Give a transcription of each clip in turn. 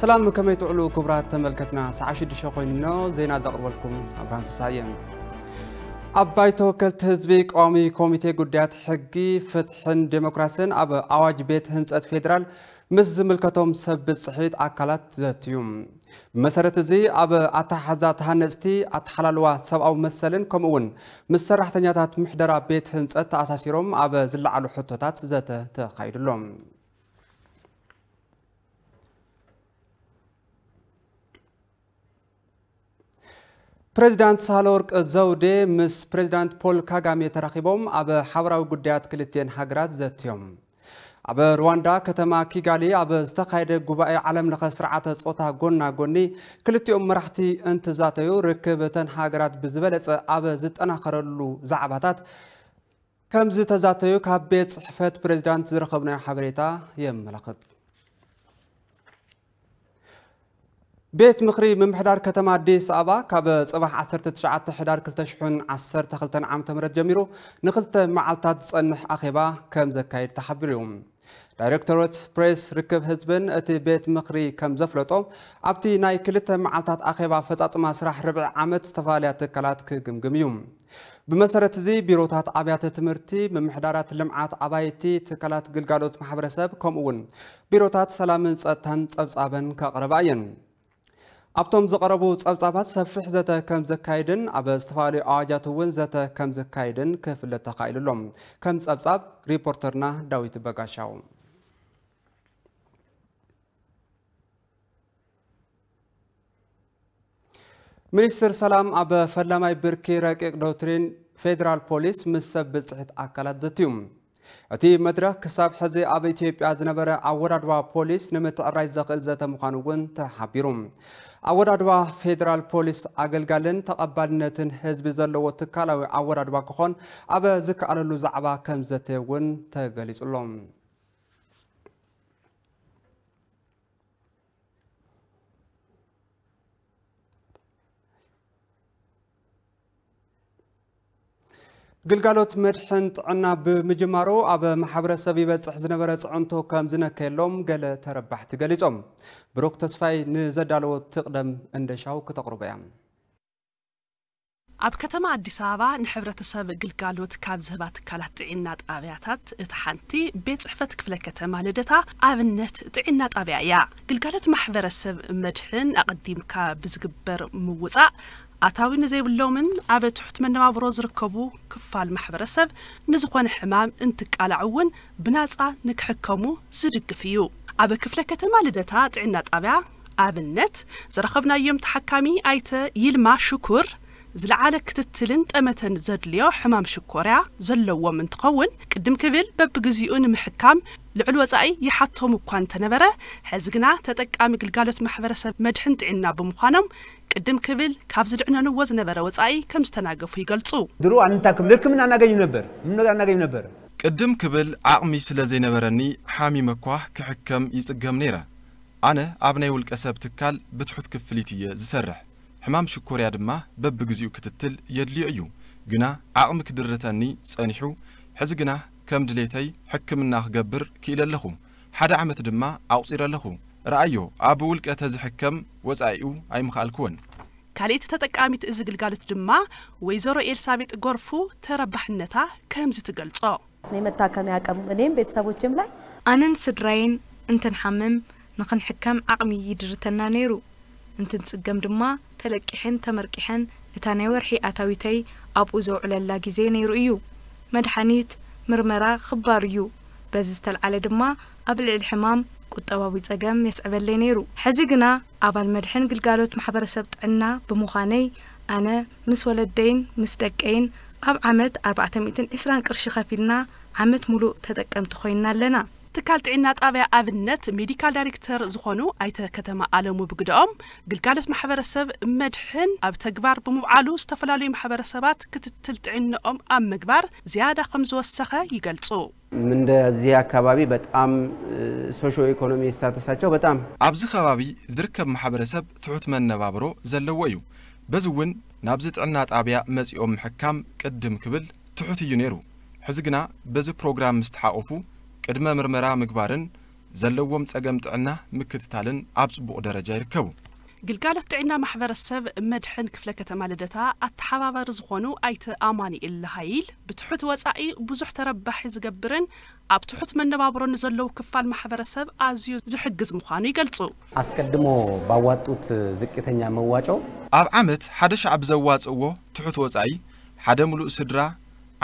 ሰላም ከመይ ትውዕሉ ክቡራት ተመልከትና ሰዓ 6 ኮይኑና ዜና ዘቕርበልኩም ኣብርሃም ፍሳይ እየ ኣብ ባይተ ወከልቲ ህዝቢ ቀዋሚ ኮሚቴ ጉዳያት ሕጊ ፍትሕን ዴሞክራስን ኣብ ኣዋጅ ቤት ህንፀት ፌደራል ምስ ዝምልከቶም ሰብ ብፅሒት ኣካላት ዘትዩ ብመሰረት እዚ ኣብ ኣታሓዛ ተሃነፅቲ ኣተሓላለዋ ሰብኣዊ መሰልን ከምኡውን ምስ ሰራሕተኛታት ምሕደራ ቤት ህንፀት ተኣሳሲሮም ኣብ ዝለዓሉ ሕቶታት ዘተ ተኻይዱሎም ፕረዚዳንት ሳህለወርቅ ዘውዴ ምስ ፕሬዚዳንት ፖል ካጋሜ ተራኺቦም ኣብ ሓበራዊ ጉዳያት ክልቴን ሃገራት ዘትዮም ኣብ ሩዋንዳ ከተማ ኪጋሊ ኣብ ዝተኻየደ ጉባኤ ዓለም ለኸ ስርዓተ ፆታ ጎና ጎኒ ክልቲኦም መራሕቲ እንትዛተዩ ርክብ እተን ሃገራት ብዝበለፀ ኣብ ዝጠናኸረሉ ዛዕባታት ከምዝተዛተዩ ካብ ቤት ፅሕፈት ፕሬዚዳንት ዝረኸብናዮ ሓበሬታ የመላኽት بيت مقري من حدار كتما دي سابا كاب صباح عصر تتشعات حدار كلتشحن عصر تخلطن عام تمرد جميرو نقلت معالتات صنح أخيبا كم زكاير تحبريوم دايركتورات بريس ركب هزبن اتي بيت مقري كم زفلطو ابتي ناي كلتا معالتات أخيبا فتات ما سرح ربع عامت تفالي اتكالات كجمجميوم بمسارات زي بيروتات عبيات تمرتي بمحدارات لمعات عبايتي تكالات قلقالوت محبرسب كوم اون بيروتات سلامن ساتان تابس ابن كاقرباين ኣብቶም ዝቐረቡ ጸብጻባት ሰፊሕ ዘተ ከም ዘካይድን ኣብ ዝተፈላለዩ ኣዋጃት እውን ዘተ ከም ዘካይድን ክፍለጥ ተኻኢሉሎም ከም ጸብጻብ ሪፖርተርና ዳዊት በጋሻው ሚኒስትር ሰላም ኣብ ፈላማይ ብርኪ ረቂቅ ዶክትሪን ፌደራል ፖሊስ ምስ ሰብ ብፅሕት ኣካላት ዘትዩ እቲ መድረክ ክሳብ ሕዚ ኣብ ኢትዮጵያ ዝነበረ ኣወዳድባ ፖሊስ ንምትዕራይ ዘኽእል ዘተ ምዃኑ እውን ተሓቢሩ ኣወዳድባ ፌደራል ፖሊስ ኣገልጋልን ተቐባልነትን ህዝቢ ዘለዎ ትካላዊ ኣወዳድባ ክኾን ኣብ ዝከኣለሉ ዛዕባ ከም ዘተ እውን ተገሊጹሎም ግልጋሎት መድሕን ጥዕና ብምጅማሩ ኣብ ማሕበረሰብ ይበፅሕ ዝነበረ ፅዕንቶ ከም ዝነከየሎም ገለ ተረባሕቲ ገሊፆም ብሩክ ተስፋይ ንዘዳለዎ ትቕደም እንደሻው ክተቕርበ እያ ኣብ ከተማ ኣዲስ ኣበባ ንሕብረተሰብ ግልጋሎት ካብ ዝህባ ትካላት ጥዕና ጣብያታት እቲ ሓንቲ ቤት ፅሕፈት ክፍለ ከተማ ልደታ ኣብነት ጥዕና ጣብያ እያ ግልጋሎት ማሕበረሰብ መድሕን ኣቐዲምካ ብዝግበር ምውፃእ عطاوی نزیب لومن عرب تحت من نما بروز رکبو کفال محبرسف نزخوان حمام انتک علعون بنازع نک حکمو زرق فیو عرب کفلک تمالدت هات عنت آبع عرب نت زرخبنا یم تحکمی عیت یلما شکر ዝለዓለ ክትትልን ጠመተን ዘድልዮ ሕማም ሽኮርያ ዘለዎም እንትኸውን ቅድም ክብል በብግዚኡ ንምሕካም ልዕል ወፃኢ ይሓቶም እኳ እንተነበረ ሕዚ ግና ተጠቃሚ ግልጋሎት ማሕበረሰብ መድሕን ጥዕና ብምዃኖም ቅድም ክብል ካብ ዝድዕነንዎ ዝነበረ ወፃኢ ከም ዝተናገፉ ይገልጹ ድሮ ኣንታክም ልክምና እናገኙ ነበር እናገኙ ነበር ቅድም ክብል ዓቕሚ ስለ ዘይነበረኒ ሓሚመ እኳህ ክሕከም ይጽገም ነይረ ኣነ ኣብ ናይ ውልቀ ሰብ ትካል ብትሑት ክፍሊት እየ ዝሰርሕ حمام شكوريا دما باب جزيو كتتل يدلي عيو جنا عقم كدرتاني سانحو حز جنا كم دليتي حكم الناخ قبر كيل اللخو حدا عمت دما عوصير اللخو رأيو عبولك أتهز حكم وزعيو عيم خالكون كاليت تتك عميت إزقل قالت دما ويزورو إير سابيت غرفو تربح النتا كم زي تقلتو سنيمة تاكم يا كم منين بيت سابو جملة أنا نسدرين انتن حمم نقن حكم عقمي يدرتنا نيرو انتن تسقم دما تلقحن تمرقحن اتاني ورحي اتاويتي ابو زوعل اللاقزي نيرو ايو مدحانيت مرمرا خبار ايو بازيست العالي دما قبل الحمام كنت اوابي تقم يسعبال لي نيرو حزيقنا ابال مدحن قلقالوت محبر سبت عنا بمخاني انا مسول الدين مستقين اب عمت 400 اسران كرشي خفيلنا عمت ملو تدقم تخوينا لنا ትካል ጥዕና ጣብያ ኣብነት ሜዲካል ዳይሬክተር ዝኾኑ ኣይተ ከተማ ኣለሙ ብግድኦም ግልጋሎት ማሕበረሰብ መድሕን ኣብ ተግባር ብምብዓሉ ዝተፈላለዩ ማሕበረሰባት ክትትል ጥዕንኦም ኣብ ምግባር ዝያዳ ከም ዝወሰኸ ይገልጹ። እንደዚህ አካባቢ በጣም ሶሽ ኢኮኖሚ ስታተሳቸው በጣም ኣብዚ ከባቢ ዝርከብ ማሕበረሰብ ትሑት መነባብሮ ዘለዎ እዩ በዚ እውን ናብዚ ጥዕና ጣብያ መጺኦም ምሕካም ቅድም ክብል ትሑት እዩ ነይሩ ሕዚ ግና በዚ ፕሮግራም ምስ ተሓቑፉ ቅድመ ምርመራ ምግባርን ዘለዎም ጸገም ጥዕና ምክትታልን ኣብ ጽቡቕ ደረጃ ይርከቡ ግልጋሎት ጥዕና ማሕበረሰብ መድሕን ክፍለ ከተማ ልደታ ኣተሓባባሪ ዝኾኑ ኣይተ ኣማኒኤል ሃይል ብትሑት ወጻኢ ብዙሕ ተረባሒ ዝገብርን ኣብ ትሑት መነባብሮ ንዘለዉ ክፋል ማሕበረሰብ ኣዝዩ ዝሕግዝ ምዃኑ ይገልጹ ኣስቀድሞ ባዋጡት ዝቅተኛ መዋጮ ኣብ ዓመት ሓደ ሸዓብ ዘዋፅእዎ ትሑት ወጻኢ ሓደ ሙሉእ ስድራ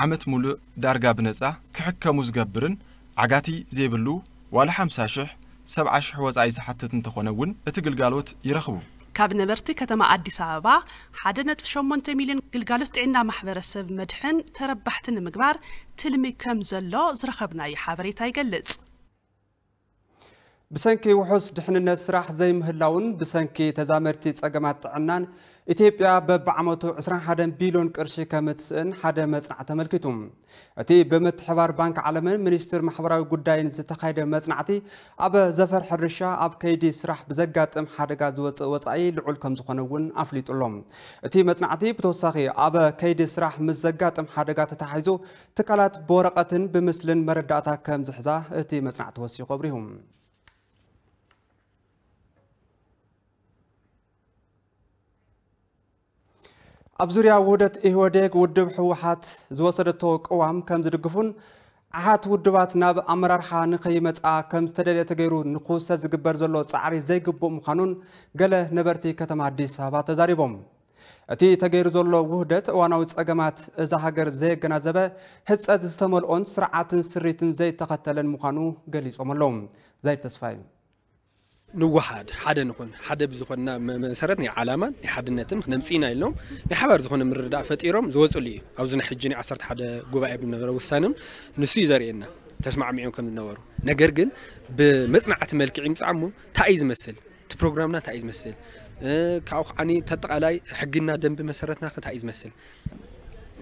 ዓመት ሙሉእ ዳርጋ ብነጻ ክሕከሙ ዝገብርን عقاتي زي بلو ولا حمسة شح سبعة شح وزعيز حتى تنتخونون اتقلقالوت يرخبو ካብ ነበርቲ ከተማ ኣዲስ ኣበባ ሓደ ነጥብ 8 ሚልዮን ግልጋሎት ጥዕና ማሕበረሰብ መድሕን ተረባሕቲ ንምግባር ትልሚ ከም ዘሎ ዝረኸብናዩ ሓበሬታ ይገልጽ ብሰንኪ ውሑስ ድሕንነት ስራሕ ዘይምህላውን ብሰንኪ ተዛመድቲ ፀገማት ጥዕናን ኢትዮጵያ በብዓመቱ 21 ቢልዮን ቅርሺ ከም እትስእን ሓደ መፅናዕ ተመልኪቱ እቲ ብምትሕባር ባንኪ ዓለምን ሚኒስትር ማሕበራዊ ጉዳይን ዝተኻየደ መፅናዕቲ ኣብ ዘፈር ሕርሻ ኣብ ከይዲ ስራሕ ብዘጋጥም ሓደጋ ዝወፅእ ወፃኢ ልዑል ከም ዝኾነ እውን ኣፍሊጡሎም እቲ መፅናዕቲ ብተወሳኺ ኣብ ከይዲ ስራሕ ምስ ዘጋጥም ሓደጋ ተታሒዙ ትካላት ብወረቐትን ብምስልን መረዳእታ ከም ዝሕዛ እቲ መፅናዕቲ ወሲኹ ኣብሪሁ ኣብ ዙርያ ውህደት ኢህወደግ ውድብ ሕወሓት ዝወሰደቶ ቅዋም ከም ዝድግፉን ዓሓት ውድባት ናብ ኣመራርሓ ንኸይመፃ ከም ዝተደልየ ተገይሩ ንክውሰድ ዝግበር ዘሎ ፃዕሪ ዘይግቡእ ምዃኑን ገለ ነበርቲ ከተማ ኣዲስ ኣበባ ተዛሪቦም እቲ ተገይሩ ዘሎ ውህደት እዋናዊ ፀገማት እዛ ሃገር ዘየገናዘበ ህፀት ዝተመልኦን ስርዓትን ስሪትን ዘይተኸተለን ምዃኑ ገሊፆም ኣለዉ ዛይድ ተስፋ እዩ نوحد حدا نكون حدا بزخنا مسارات ني علامة ني حدا نتم خنم سينا اليوم ني زخنا من رد عفت إيرام زوز اللي أوزن حجني عصرت حدا جوا عيب النور والسنم نسي زرينا تسمع معيهم كم النور نجرجن بمصنع عتمل كعيم سعمو تعيز مثل تبرنامجنا تعيز مثل كأخ عني تطلع علي حقنا دم بمسارتنا خد تعيز مثل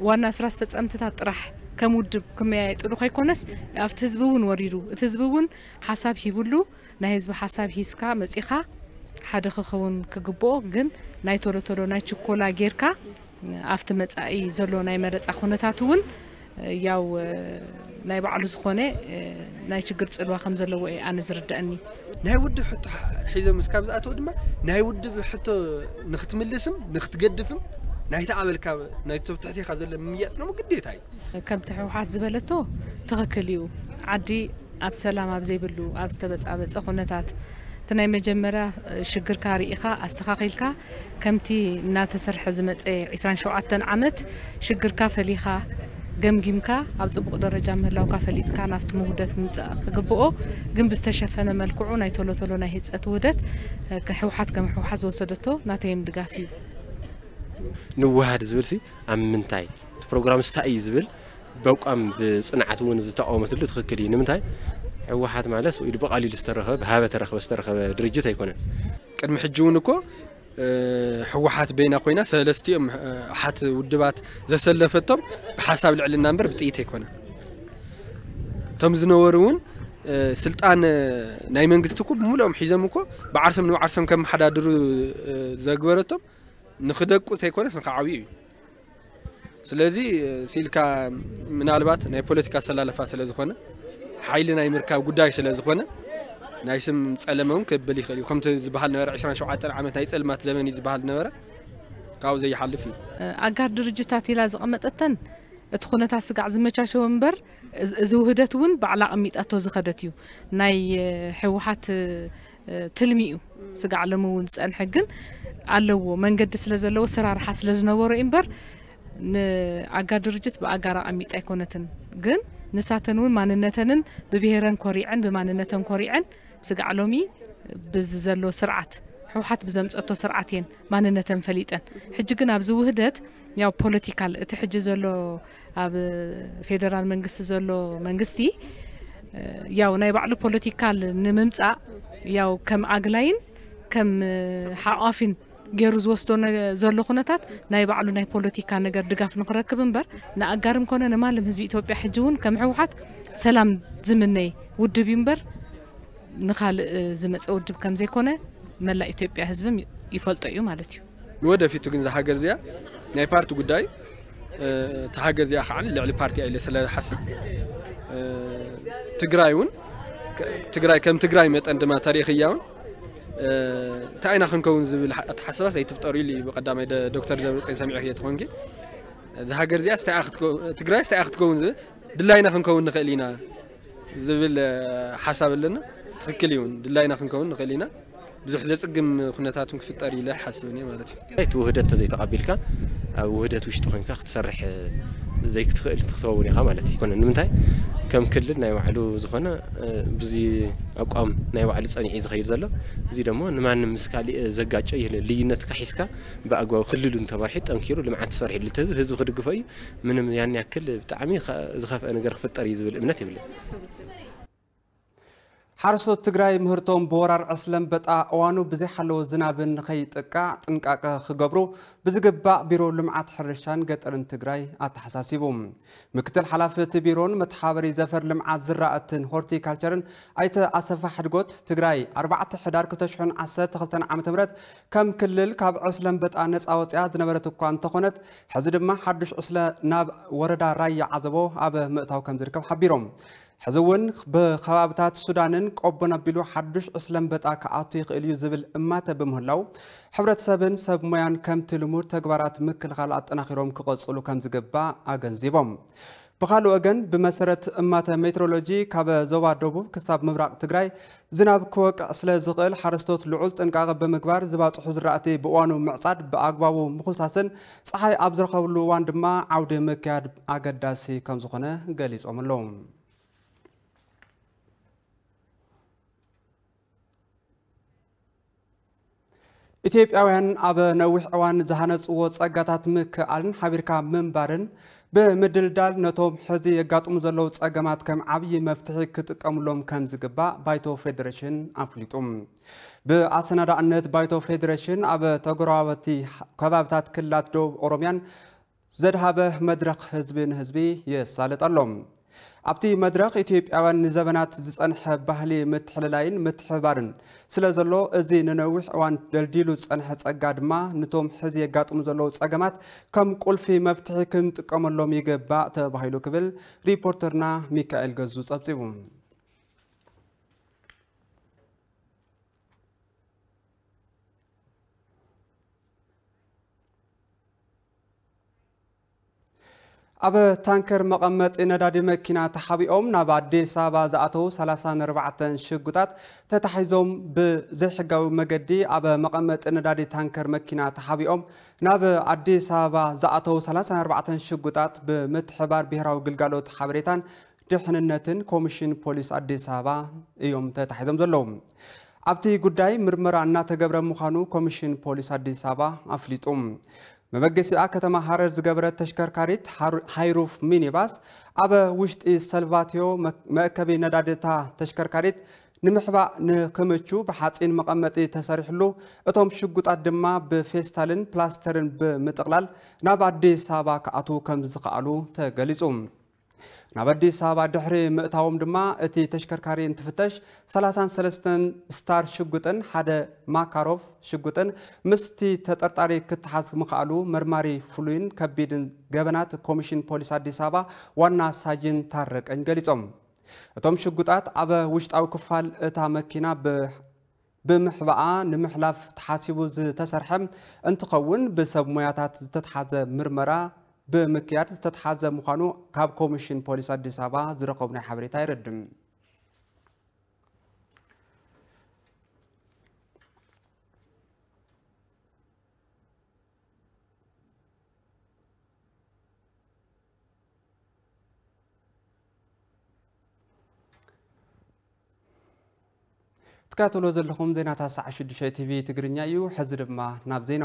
وانا سراس فتس امتتا طرح كمودب كمي ايطلو خاي كونس اف تزبون وريدو تزبون حساب هيبلو نا حزب حساب هيسكا مسيخا حد خخون كغبو غن ناي تورو تورو ناي شوكولا غيركا اف تمصاي زلو ناي مرص اخونتاتون ياو ناي بعلو زخونه ناي شجر صلوا خم زلو اي انا زردعني ناي ود حتو حيزو مسكا بزاتو دما ناي ود حتو نختملسم نختقدفم ናይቲ ኣበል ካብ ናይቲ ሰብ ትሕቲኻ ዘሎ ምምያፅ ሞ ግዴታ እዩ ከምቲ ሕወሓት ዝበለቶ ትኽክል እዩ ዓዲ ኣብ ሰላም ኣብ ዘይብሉ ኣብ ዝተበፃበፀ ኩነታት እቲ ናይ መጀመርያ ሽግርካ ርኢኻ ኣስተኻኺልካ ከምቲ እናተሰርሐ ዝመፀ 27 ዓመት ሽግርካ ፈሊኻ ገምጊምካ ኣብ ፅቡቅ ደረጃ ምህላውካ ፈሊጥካ ናብቲ ምውደት ምምፃእ ክግብኦ ግን ብዝተሸፈነ መልክዑ ናይ ቶሎቶሎ ናይ ህፀት ውህደት ሕወሓት ከም ሕወሓት ዝወሰደቶ ናተይም ድጋፍ እዩ ንዋሃድ ዝብል ኣብ ምንታይ እቲ ፕሮግራም ስታይ እዩ ዝብል በቋም ብፅንዓት እውን ዝተቃወመትሉ ትክክል እዩ ንምንታይ ሕወሓት ማለት ኢሉ ብቃሊሉ ዝተረኸበ ብሃበ ተረኸበ ዝተረኸበ ድርጅት ኣይኮነን ቅድሚ ሕጂ እውን እኮ ሕወሓት በይና ኮይና ሰለስቲኦም ሓት ውድባት ዘሰለፈቶም ብሓሳብ ልዕልና እምበር ብጥኢት ኣይኮነን እቶም ዝነበሩ እውን ስልጣን ናይ መንግስቲ እኮ ብምልኦም ሒዞም እኮ ብዓርሶም ንባዓርሶም ከመሓዳድሩ ዘግበረቶም نخدك نخدق سيكونس نخعوي سلازي سيلكا من البات ناي بوليتيكا سلاله فا سلازي خونا حايل ناي مركا غداي سلازي خونا ناي سم صلمهم كبل يخلي خمت زبحال نبر 27 عام ناي صلمات زمن يزبحال نبر قاو زي حل في اغار درجتات الى زقمتتن اتخونتا سقع زمتشاشو منبر زوهدت ون بعلاق ميطاتو زخدتيو ناي حوحات تلميو سقع علمون سأن حقن علوا من قد سلزلوا سرار حس لزنور إمبر نعقد درجت أكونتن جن نساتنون ما ننتنن ببهرن كوريعن بما ننتن كوريعن سقع علمي سرعت هو هات بزمت أتو سرعتين ما ننتن فليتن حجنا بزوهدت ياو بوليتيكال تحجزلو أب فيدرال منجست زلو منجستي ያው ናይ ባዕሉ ፖለቲካ ንምምፃእ ያው ከም ኣግላይን ከም ሓቋፊን ገይሩ ዝወስዶ ዘሎ ኩነታት ናይ ባዕሉ ናይ ፖለቲካ ነገር ድጋፍ ንክረክብ እምበር ንኣጋርም ኮነ ንማልም ህዝቢ ኢትዮጵያ ሕጂ እውን ከም ሕወሓት ሰላም ዝምነይ ውድብ እዩ እምበር ንካልእ ዝመፀ ውድብ ከም ዘይኮነ መላእ ኢትዮጵያ ህዝብም ይፈልጦ እዩ ማለት እዩ ንወደፊቱ ግን ዝሃገር እዚኣ ናይ ፓርቲ ጉዳይ ተሃገር እዚኣ ከዓ ልዕሊ ፓርቲ ኣይለ ስለዝሓስብ تجرايون تجراي كم تجراي مت عندما تاريخي يوم تعينا خنكون زبل حسبة سيتفطر لي بقدام إذا دكتور دبل خي سامي عهية تونجي ذا هاجر زي استعخت كو تقرأي استعخت كون زب دلاينا خنكون نخلينا زبل حسب لنا تخكليون دلاينا خنكون نخلينا بزح زيت قم خناتاتهم في الطريق لا حسبني ما ذا توهدت زي تقابلك وهدت وش تونك اختصرح زي كتخيل تخطوني خا مالتي كون نمنتاي كم كلل ناي وعلو زخنا بزي اقام ناي وعلو صنيعي زخير زلا زي دمو نمان مسكالي زغاچ يهل لينت كحسكا باقوا خللو انت برحيت انكيرو لمعات صرح لتز هزو خدقفاي من يعني اكل طعمي زخف انا غير خفطري زبل امنت ሓረስቶት ትግራይ ምህርቶም ብወራር ዕስለን በጣ እዋኑ ብዘይሓለወ ዝናብን ንኸይጥቃዕ ጥንቃቐ ክገብሩ ብዝግባእ ቢሮ ልምዓት ሕርሻን ገጠርን ትግራይ ኣተሓሳሲቡ ምክትል ሓላፊ እቲ ቢሮን መተሓበሪ ዘፈር ልምዓት ዝራእትን ሆርቲካልቸርን ኣይተ ኣሰፋ ሕድጎት ትግራይ 4 ሕዳር 2012 ዓ ም ከም ክልል ካብ ዕስለን በጣ ነፃ ወፅያ ዝነበረት እኳ እንተኾነት ሕዚ ድማ ሓዱሽ ዕስለ ናብ ወረዳ ራያ ዓዘቦ ኣብ ምእታው ከም ዝርከብ ሓቢሮም ሕዚ እውን ብከባብታት ሱዳንን ቆቦን ኣቢሉ ሓዱሽ እስለንበጣ ክኣቱ ይኽእል እዩ ዝብል እማተ ብምህላው ሕብረተሰብን ሰብ ሞያን ከምቲ ልሙድ ተግባራት ምክልኻል ኣጠናኺሮም ክቐፅሉ ከም ዝግባእ ኣገንዚቦም ብካልእ ወገን ብመሰረት እማተ ሜትሮሎጂ ካብ ዞባ ደቡብ ክሳብ ምብራቅ ትግራይ ዝናብ ክወቅዕ ስለ ዝኽእል ሓረስቶት ልዑል ጥንቃቐ ብምግባር ዝባፅሑ ዝራእቲ ብእዋኑ ምዕፃድ ብኣግባቡ ምኩልሳስን ፀሓይ ኣብ ዝረኸብሉ እዋን ድማ ዓውዲ ምክያድ ኣገዳሲ ከም ዝኾነ ገሊፆም ኣለዉ ኢትዮጵያውያን ኣብ ነዊሕ እዋን ዝሃነፅዎ ፀጋታት ምክኣልን ሓቢርካ ምንባርን ብምድልዳል ነቶም ሕዚ የጋጥሙ ዘለዉ ፀገማት ከም ዓብዪ መፍትሒ ክጥቀምሎም ከም ዝግባእ ባይቶ ፌደሬሽን ኣፍሊጡ ብኣሰናዳእነት ባይቶ ፌደሬሽን ኣብ ተጎራበቲ ከባብታት ክልላት ደቡብ ኦሮምያን ዘድሃበ መድረኽ ህዝቢ ንህዝቢ የሳልጥ ኣሎም ኣብቲ መድረኽ ኢትዮጵያውያን ንዘበናት ዝፀንሐ ባህሊ ምትሕልላይን ምትሕባርን ስለ ዘሎ እዚ ንነዊሕ እዋን ደልዲሉ ዝፀንሐ ፀጋ ድማ ነቶም ሕዚ የጋጥሙ ዘለዉ ፀገማት ከም ቁልፊ መፍትሒ ክንጥቀመሎም ይግባእ ተባሂሉ ክብል ሪፖርተርና ሚካኤል ገዙ ፀብፂቡ ኣብ ታንከር መቐመጢ ነዳዲ መኪና ተሓቢኦም ናብ ኣዲስ ኣበባ ዝኣተዉ 34 ሽጉጣት ተታሒዞም ብዘይሕጋዊ መገዲ ኣብ መቐመጢ ነዳዲ ታንከር መኪና ተሓቢኦም ናብ ኣዲስ ኣበባ ዝኣተዉ 34 ሽጉጣት ብምትሕባር ብሄራዊ ግልጋሎት ሓበሬታን ድሕንነትን ኮሚሽን ፖሊስ ኣዲስ ኣበባ እዮም ተታሒዞም ዘለዉ ኣብቲ ጉዳይ ምርመራ እናተገብረ ምዃኑ ኮሚሽን ፖሊስ ኣዲስ ኣበባ ኣፍሊጡ መበገሲአ ከተማ ሀረር ዝገበረት ተሽከርካሪት ሃይሩፍ ሚኒባስ ኣብ ውሽጢ ሰልቫትዮ መእከቢ ነዳድታ ተሽከርካሪት ንምሕባእ ንክምቹ ብሓፂን መቐመጢ ተሰሪሕሉ እቶም ሽጉጣት ድማ ብፌስታልን ፕላስተርን ብምጥቕላል ናብ ኣዲስ ኣበባ ክኣትዉ ከም ዝኽኣሉ ተገሊጹ ናብ ኣዲስ ኣበባ ድሕሪ ምእታዎም ድማ እቲ ተሽከርካሪ እንትፍተሽ 33 ስታር ሽጉጥን ሓደ ማካሮቭ ሽጉጥን ምስቲ ተጠርጣሪ ክትሓዝ ምክኣሉ መርማሪ ፍሉይን ከቢድን ገበናት ኮሚሽን ፖሊስ ኣዲስ ኣበባ ዋና ሳጅን ታረቀኝ ገሊፆም እቶም ሽጉጣት ኣብ ውሽጣዊ ክፋል እታ መኪና ብምሕባኣ ንምሕላፍ ተሓሲቡ ዝተሰርሐ እንትኸውን ብሰብ ሞያታት ዝተተሓዘ ምርመራ ብምክያድ ዝተተሓዘ ምዃኑ ካብ ኮሚሽን ፖሊስ ኣዲስ ኣበባ ናይ ሓበሬታ ይረድም ትካተሎ ዘለኹም ዜናታት ሰዓ 6 ቲቪ ትግርኛ እዩ ሕዚ ድማ ናብ ዜና